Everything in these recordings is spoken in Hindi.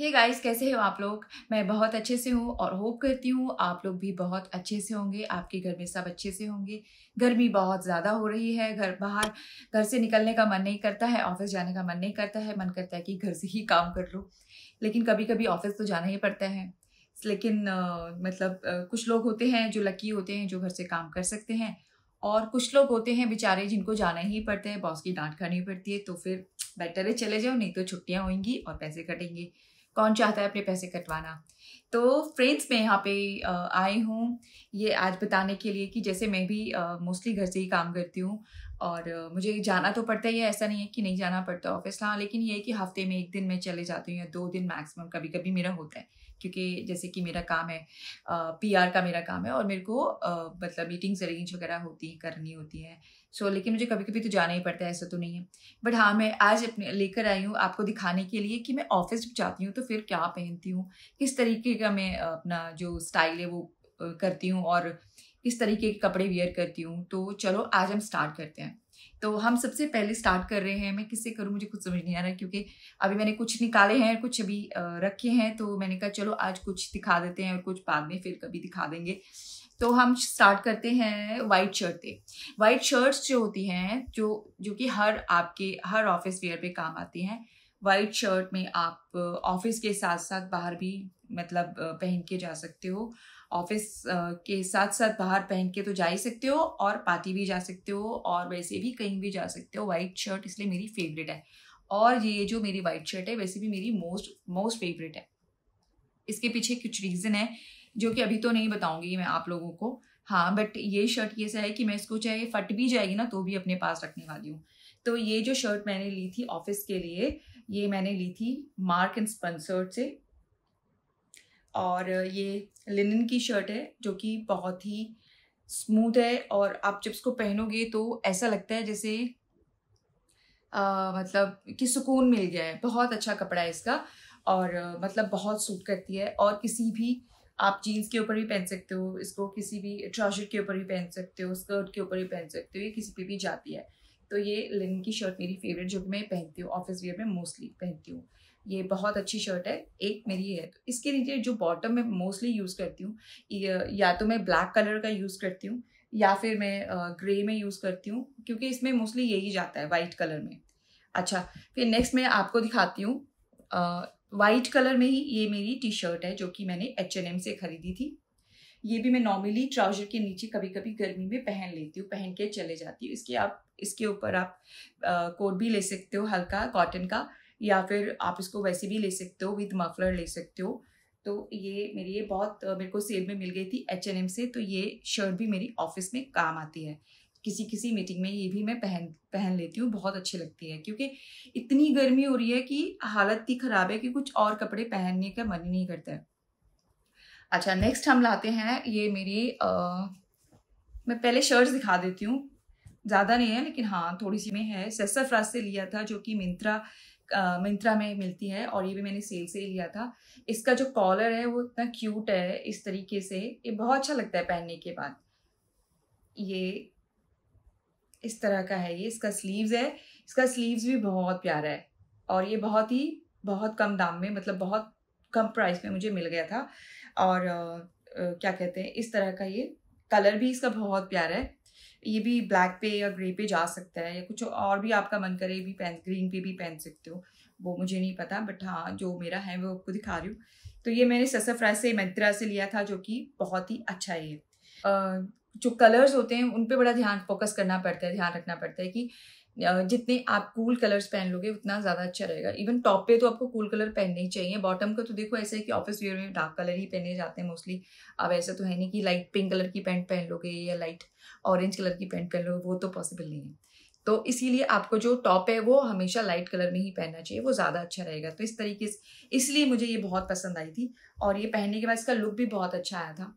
हे hey गाइस कैसे हो आप लोग मैं बहुत अच्छे से हूँ और होप करती हूँ आप लोग भी बहुत अच्छे से होंगे आपके घर में सब अच्छे से होंगे गर्मी बहुत ज़्यादा हो रही है घर बाहर घर से निकलने का मन नहीं करता है ऑफिस जाने का मन नहीं करता है मन करता है कि घर से ही काम कर लो लेकिन कभी कभी ऑफिस तो जाना ही पड़ता है लेकिन आ, मतलब आ, कुछ लोग होते हैं जो लकी होते हैं जो घर से काम कर सकते हैं और कुछ लोग होते हैं बेचारे जिनको जाना ही पड़ता है बॉस की डांट खानी पड़ती है तो फिर बेटर है चले जाओ नहीं तो छुट्टियाँ होंगी और पैसे कटेंगे कौन चाहता है अपने पैसे कटवाना तो फ्रेंड्स मैं यहाँ पे आई हूँ ये आज बताने के लिए कि जैसे मैं भी मोस्टली घर से ही काम करती हूँ और मुझे जाना तो पड़ता ही है ऐसा नहीं है कि नहीं जाना पड़ता ऑफिस हाँ लेकिन ये है कि हफ्ते में एक दिन मैं चले जाती हूँ या दो दिन मैक्सिमम कभी कभी मेरा होता है क्योंकि जैसे कि मेरा काम है पी आर का मेरा काम है और मेरे को मतलब मीटिंग्स अरेंज वगैरह होती हैं करनी होती हैं सो so, लेकिन मुझे कभी कभी तो जाना ही पड़ता है ऐसा तो नहीं है बट हाँ मैं आज अपने लेकर आई हूँ आपको दिखाने के लिए कि मैं ऑफिस जब जाती हूँ तो फिर क्या पहनती हूँ किस तरीके का मैं अपना जो स्टाइल है वो करती हूँ और किस तरीके के कपड़े वेयर करती हूँ तो चलो आज हम स्टार्ट करते हैं तो हम सबसे पहले स्टार्ट कर रहे हैं मैं किससे करूँ मुझे कुछ समझ नहीं आ रहा क्योंकि अभी मैंने कुछ निकाले हैं कुछ अभी रखे हैं तो मैंने कहा चलो आज कुछ दिखा देते हैं और कुछ बाद में फिर कभी दिखा देंगे तो हम स्टार्ट करते हैं वाइट शर्टें वाइट शर्ट्स जो होती हैं जो जो कि हर आपके हर ऑफिस वेयर पे काम आती हैं वाइट शर्ट में आप ऑफिस के साथ साथ बाहर भी मतलब पहन के जा सकते हो ऑफिस के साथ साथ बाहर पहन के तो जा ही सकते हो और पार्टी भी जा सकते हो और वैसे भी कहीं भी जा सकते हो वाइट शर्ट इसलिए मेरी फेवरेट है और ये जो मेरी वाइट शर्ट है वैसे भी मेरी मोस्ट मोस्ट फेवरेट है इसके पीछे कुछ रीज़न है जो कि अभी तो नहीं बताऊंगी मैं आप लोगों को हाँ बट ये शर्ट ये सा है कि मैं इसको चाहे फट भी जाएगी ना तो भी अपने पास रखने वाली हूँ तो ये जो शर्ट मैंने ली थी ऑफिस के लिए ये मैंने ली थी मार्क एंड स्पंसर्ड से और ये लिनन की शर्ट है जो कि बहुत ही स्मूथ है और आप जब इसको पहनोगे तो ऐसा लगता है जैसे आ, मतलब कि सुकून मिल गया है बहुत अच्छा कपड़ा है इसका और मतलब बहुत सूट करती है और किसी भी आप जीन्स के ऊपर भी पहन सकते हो इसको किसी भी ट्राउजर के ऊपर भी पहन सकते हो स्कर्ट के ऊपर भी पहन सकते हो ये किसी पे भी जाती है तो ये लिन की शर्ट मेरी फेवरेट जो कि मैं पहनती हूँ ऑफिस वेयर में मोस्टली पहनती हूँ ये बहुत अच्छी शर्ट है एक मेरी है तो इसके नीचे जो बॉटम मैं मोस्टली यूज़ करती हूँ या तो मैं ब्लैक कलर का यूज़ करती हूँ या फिर मैं ग्रे में यूज़ करती हूँ क्योंकि इसमें मोस्टली यही जाता है वाइट कलर में अच्छा फिर नेक्स्ट मैं आपको दिखाती हूँ वाइट कलर में ही ये मेरी टी शर्ट है जो कि मैंने एच एन एम से ख़रीदी थी ये भी मैं नॉर्मली ट्राउजर के नीचे कभी कभी गर्मी में पहन लेती हूँ पहन के चले जाती हूँ इसके आप इसके ऊपर आप कोट भी ले सकते हो हल्का कॉटन का या फिर आप इसको वैसे भी ले सकते हो विद मफलर ले सकते हो तो ये मेरी ये बहुत मेरे को सेल में मिल गई थी एच एन एम से तो ये शर्ट भी मेरी ऑफिस में काम आती है किसी किसी मीटिंग में ये भी मैं पहन पहन लेती हूँ बहुत अच्छी लगती है क्योंकि इतनी गर्मी हो रही है कि हालत ही ख़राब है कि कुछ और कपड़े पहनने का मन ही नहीं करता है अच्छा नेक्स्ट हम लाते हैं ये मेरी आ, मैं पहले शर्ट्स दिखा देती हूँ ज़्यादा नहीं है लेकिन हाँ थोड़ी सी में है सेसरफ्राज से लिया था जो कि मिंत्रा मिंत्रा में मिलती है और ये भी मैंने सेल से ही लिया था इसका जो कॉलर है वो इतना क्यूट है इस तरीके से ये बहुत अच्छा लगता है पहनने के बाद ये इस तरह का है ये इसका स्लीव्स है इसका स्लीव्स भी बहुत प्यारा है और ये बहुत ही बहुत कम दाम में मतलब बहुत कम प्राइस में मुझे मिल गया था और आ, आ, क्या कहते हैं इस तरह का ये कलर भी इसका बहुत प्यारा है ये भी ब्लैक पे या ग्रे पे जा सकता है या कुछ और भी आपका मन करे भी पहन ग्रीन पे भी पहन सकते हो वो मुझे नहीं पता बट हाँ जो मेरा है वो आपको दिखा रही हूँ तो ये मैंने ससफ्राज से मंत्रा से लिया था जो कि बहुत ही अच्छा है जो कलर्स होते हैं उन पर बड़ा ध्यान फोकस करना पड़ता है ध्यान रखना पड़ता है कि जितने आप कूल कलर्स पहन लोगे उतना ज़्यादा अच्छा रहेगा इवन टॉप पे तो आपको कूल कलर पहनने ही चाहिए बॉटम का तो देखो ऐसे है कि ऑफिस वेयर में डार्क कलर ही पहने जाते हैं मोस्टली अब ऐसा तो है नहीं कि लाइट पिंक कलर की पैंट पहन लोगे या लाइट ऑरेंज कलर की पैंट पहन लो वो तो पॉसिबल नहीं है तो इसीलिए आपको जो टॉप है वो हमेशा लाइट कलर में ही पहनना चाहिए वो ज़्यादा अच्छा रहेगा तो इस तरीके से इसलिए मुझे ये बहुत पसंद आई थी और ये पहनने के बाद इसका लुक भी बहुत अच्छा आया था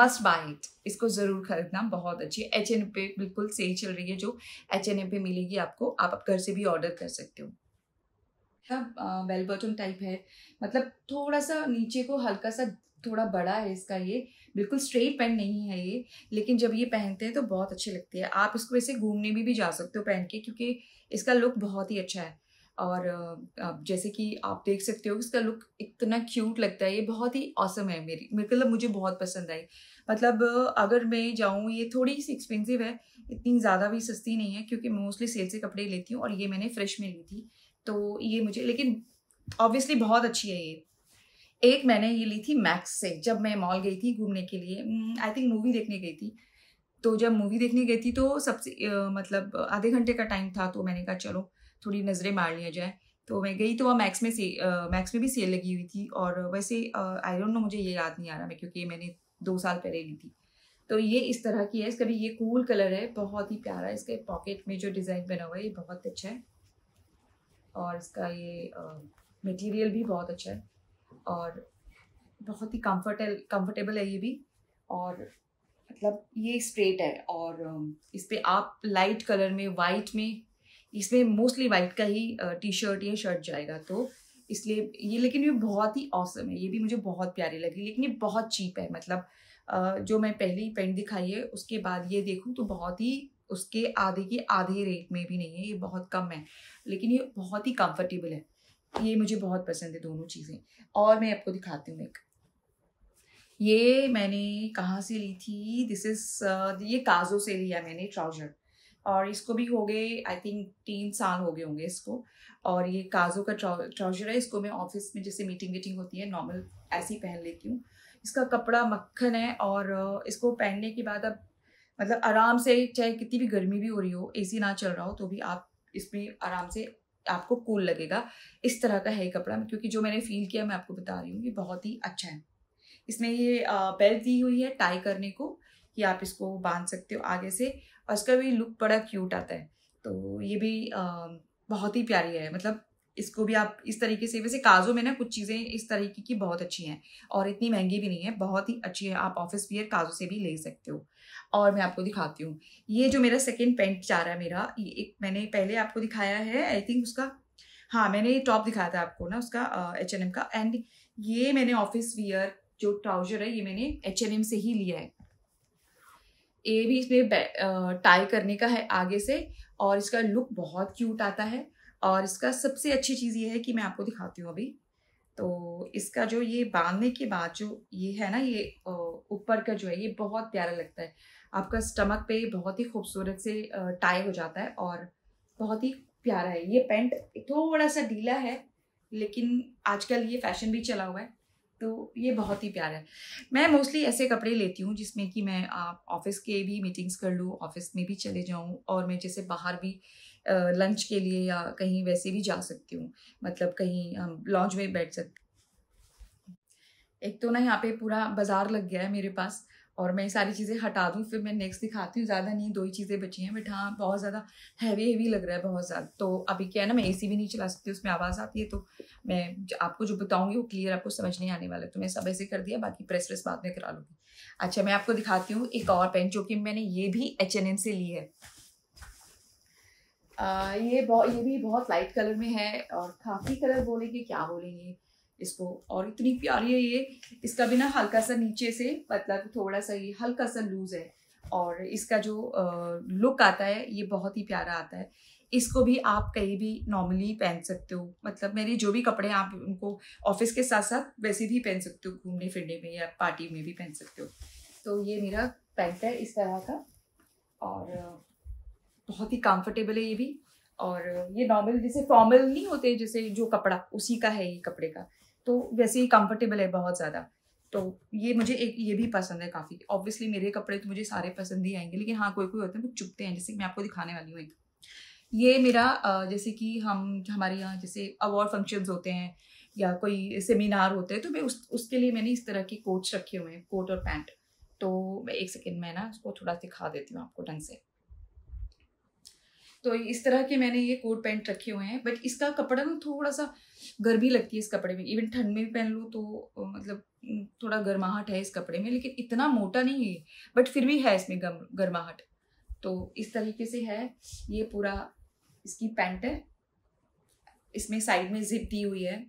मस्ट बाय इट इसको ज़रूर खरीदना बहुत अच्छी एच एन H&M पे बिल्कुल सही चल रही है जो एच H&M एन पे मिलेगी आपको आप घर से भी ऑर्डर कर सकते हो वेल बटन टाइप है मतलब थोड़ा सा नीचे को हल्का सा थोड़ा बड़ा है इसका ये बिल्कुल स्ट्रेट पेन नहीं है ये लेकिन जब ये पहनते हैं तो बहुत अच्छे लगते हैं आप इसको वैसे घूमने भी भी जा सकते हो पहन के क्योंकि इसका लुक बहुत ही अच्छा है और आप जैसे कि आप देख सकते हो इसका लुक इतना क्यूट लगता है ये बहुत ही ऑसम है मेरी मतलब मुझे बहुत पसंद आई मतलब अगर मैं जाऊँ ये थोड़ी सी एक्सपेंसिव है इतनी ज़्यादा भी सस्ती नहीं है क्योंकि मोस्टली सेल से कपड़े लेती हूँ और ये मैंने फ्रेश में ली थी तो ये मुझे लेकिन ऑब्वियसली बहुत अच्छी है ये एक मैंने ये ली थी मैक्स से जब मैं मॉल गई थी घूमने के लिए आई थिंक मूवी देखने गई थी तो जब मूवी देखने गई थी तो सबसे मतलब आधे घंटे का टाइम था तो मैंने कहा चलो थोड़ी नज़रें मार लिया जाए तो मैं गई तो वह मैक्स में से मैक्स में भी सेल लगी हुई थी और वैसे आई डोंट नो मुझे ये याद नहीं आ रहा मैं क्योंकि मैंने दो साल पहले ली थी तो ये इस तरह की है इसका भी ये कूल कलर है बहुत ही प्यारा है इसके पॉकेट में जो डिज़ाइन बना हुआ है ये बहुत अच्छा है और इसका ये मटेरियल भी बहुत अच्छा है और बहुत ही कंफर्टेबल कम्फर्टेबल है ये भी और मतलब ये स्ट्रेट है और um, इस पर आप लाइट कलर में वाइट में इसमें मोस्टली वाइट का ही टी uh, शर्ट या शर्ट जाएगा तो इसलिए ये लेकिन ये बहुत ही औसम है ये भी मुझे बहुत प्यारी लगी लेकिन ये बहुत चीप है मतलब uh, जो मैं पहली पेंट दिखाई है उसके बाद ये देखूँ तो बहुत ही उसके आधे के आधे रेट में भी नहीं है ये बहुत कम है लेकिन ये बहुत ही कम्फर्टेबल है ये मुझे बहुत पसंद है दोनों चीज़ें और मैं आपको दिखाती हूँ एक ये मैंने कहाँ से ली थी दिस इज़ uh, ये काजो से लिया मैंने ट्राउजर और इसको भी हो गए आई थिंक तीन साल हो गए होंगे इसको और ये काजो का ट्राउजर है इसको मैं ऑफिस में जैसे मीटिंग वीटिंग होती है नॉर्मल ऐसे ही पहन लेती हूँ इसका कपड़ा मक्खन है और uh, इसको पहनने के बाद अब मतलब आराम से चाहे कितनी भी गर्मी भी हो रही हो एसी ना चल रहा हो तो भी आप इसमें आराम से आपको कूल लगेगा इस तरह का है कपड़ा क्योंकि जो मैंने फील किया मैं आपको बता रही हूँ ये बहुत ही अच्छा है इसमें ये बेल्ट दी हुई है टाई करने को कि आप इसको बांध सकते हो आगे से और इसका भी लुक बड़ा क्यूट आता है तो ये भी बहुत ही प्यारी है मतलब इसको भी आप इस तरीके से वैसे काजो में ना कुछ चीज़ें इस तरीके की बहुत अच्छी हैं और इतनी महंगी भी नहीं है बहुत ही अच्छी है आप ऑफिस वियर काजो से भी ले सकते हो और मैं आपको दिखाती हूँ ये जो मेरा सेकेंड पेंट जा रहा है मेरा ये एक मैंने पहले आपको दिखाया है आई थिंक उसका हाँ मैंने ये टॉप दिखाया था आपको ना उसका एच एन एम का एंड ये मैंने ऑफिस वियर जो ट्राउजर है ये मैंने एच एन एम से ही लिया है ये भी इसमें टाई करने का है आगे से और इसका लुक बहुत क्यूट आता है और इसका सबसे अच्छी चीज़ ये है कि मैं आपको दिखाती हूँ अभी तो इसका जो ये बांधने के बाद जो ये है ना ये ऊपर का जो है ये बहुत प्यारा लगता है आपका स्टमक पे बहुत ही खूबसूरत से टाई हो जाता है और बहुत ही प्यारा है ये पेंट थोड़ा सा ढीला है लेकिन आजकल ये फैशन भी चला हुआ है तो ये बहुत ही प्यारा है मैं मोस्टली ऐसे कपड़े लेती हूँ जिसमें कि मैं ऑफिस के भी मीटिंग्स कर लूँ ऑफिस में भी चले जाऊँ और मैं जैसे बाहर भी लंच के लिए या कहीं वैसे भी जा सकती हूँ मतलब कहीं लॉन्च में बैठ सकती एक तो ना यहाँ पे पूरा बाज़ार लग गया है मेरे पास और मैं ये सारी चीज़ें हटा दूँ फिर मैं नेक्स्ट दिखाती हूँ ज़्यादा नहीं दो ही चीज़ें बची हैं बट हाँ बहुत ज़्यादा हैवी हैवी लग रहा है बहुत ज़्यादा तो अभी क्या है ना मैं एसी भी नहीं चला सकती उसमें आवाज़ आती है तो मैं आपको जो बताऊँगी वो क्लियर आपको समझ नहीं आने वाला तो मैं सब ऐसे कर दिया बाकी प्रेस प्रेस बाद में करा लूँगी अच्छा मैं आपको दिखाती हूँ एक और पेन जो कि मैंने ये भी एच H&M से ली है आ, ये बहुत ये भी बहुत लाइट कलर में है और काफ़ी कलर बोलेंगे क्या बोलेंगे इसको और इतनी प्यारी है ये इसका भी ना हल्का सा नीचे से मतलब थोड़ा सा ये हल्का सा लूज है और इसका जो लुक आता है ये बहुत ही प्यारा आता है इसको भी आप कहीं भी नॉर्मली पहन सकते हो मतलब मेरे जो भी कपड़े आप उनको ऑफिस के साथ साथ वैसे भी पहन सकते हो घूमने फिरने में या पार्टी में भी पहन सकते हो तो ये मेरा पैंट है इस तरह का और बहुत ही कंफर्टेबल है ये भी और ये नॉर्मल जैसे फॉर्मल नहीं होते जैसे जो कपड़ा उसी का है ये कपड़े का तो वैसे ही कंफर्टेबल है बहुत ज़्यादा तो ये मुझे एक ये भी पसंद है काफ़ी ऑब्वियसली मेरे कपड़े तो मुझे सारे पसंद ही आएंगे लेकिन हाँ कोई कोई होते हैं वो चुपते हैं जैसे मैं आपको दिखाने वाली हूँ एक ये मेरा जैसे कि हम हमारे यहाँ जैसे अवार्ड फंक्शंस होते हैं या कोई सेमिनार होते हैं तो मैं उस उसके लिए मैंने इस तरह के कोट्स रखे हुए हैं कोट और पैंट तो मैं एक सेकेंड में ना उसको थोड़ा दिखा देती हूँ आपको ढंग से तो इस तरह के मैंने ये कोट पैंट रखे हुए हैं बट इसका कपड़ा ना थोड़ा सा गर्मी लगती है इस कपड़े में इवन ठंड में पहन लूँ तो मतलब थोड़ा गर्माहट है इस कपड़े में लेकिन इतना मोटा नहीं है बट फिर भी है इसमें गर्म गर्माहट तो इस तरीके से है ये पूरा इसकी पैंट है इसमें साइड में जिप दी हुई है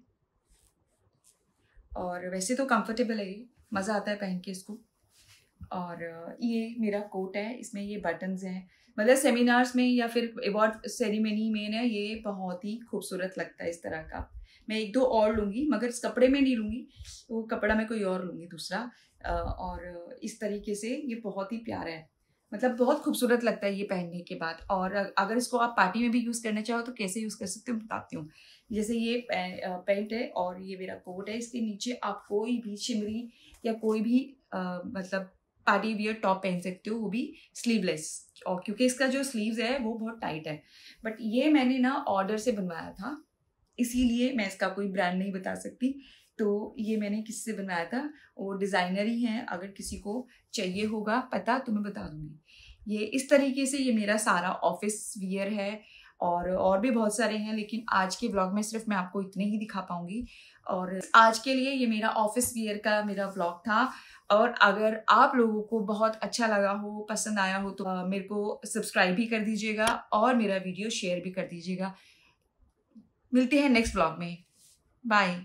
और वैसे तो कंफर्टेबल है ये मज़ा आता है पहन के इसको और ये मेरा कोट है इसमें ये बटन्स हैं मतलब सेमिनार्स में या फिर अवार्ड सेरेमनी में ना ये बहुत ही खूबसूरत लगता है इस तरह का मैं एक दो और लूँगी मगर इस कपड़े में नहीं लूँगी वो कपड़ा मैं कोई और लूँगी दूसरा और इस तरीके से ये बहुत ही प्यारा है मतलब बहुत खूबसूरत लगता है ये पहनने के बाद और अगर इसको आप पार्टी में भी यूज़ करना चाहो तो कैसे यूज़ कर सकते हो बताती हूँ जैसे ये पैंट है और ये मेरा कोट है इसके नीचे आप कोई भी शिमरी या कोई भी आ, मतलब पार्टी वियर टॉप पहन सकते हो वो भी स्लीवलेस और क्योंकि इसका जो स्लीव्स है वो बहुत टाइट है बट ये मैंने ना ऑर्डर से बनवाया था इसीलिए मैं इसका कोई ब्रांड नहीं बता सकती तो ये मैंने किससे बनवाया था वो डिज़ाइनर ही हैं अगर किसी को चाहिए होगा पता तो मैं बता दूँगी ये इस तरीके से ये मेरा सारा ऑफिस वियर है और और भी बहुत सारे हैं लेकिन आज के ब्लॉग में सिर्फ मैं आपको इतने ही दिखा पाऊंगी और आज के लिए ये मेरा ऑफिस वियर का मेरा ब्लॉग था और अगर आप लोगों को बहुत अच्छा लगा हो पसंद आया हो तो मेरे को सब्सक्राइब भी कर दीजिएगा और मेरा वीडियो शेयर भी कर दीजिएगा मिलते हैं नेक्स्ट ब्लॉग में बाय